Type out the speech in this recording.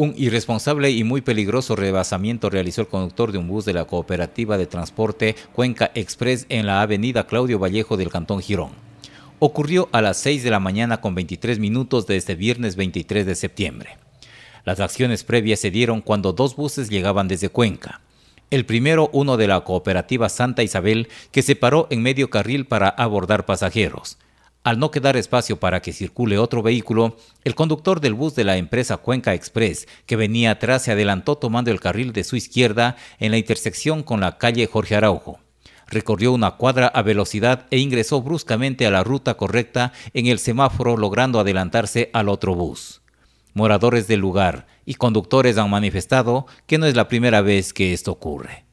Un irresponsable y muy peligroso rebasamiento realizó el conductor de un bus de la Cooperativa de Transporte Cuenca Express en la avenida Claudio Vallejo del Cantón Girón. Ocurrió a las 6 de la mañana con 23 minutos de este viernes 23 de septiembre. Las acciones previas se dieron cuando dos buses llegaban desde Cuenca. El primero, uno de la cooperativa Santa Isabel, que se paró en medio carril para abordar pasajeros. Al no quedar espacio para que circule otro vehículo, el conductor del bus de la empresa Cuenca Express, que venía atrás, se adelantó tomando el carril de su izquierda en la intersección con la calle Jorge Araujo. Recorrió una cuadra a velocidad e ingresó bruscamente a la ruta correcta en el semáforo, logrando adelantarse al otro bus. Moradores del lugar y conductores han manifestado que no es la primera vez que esto ocurre.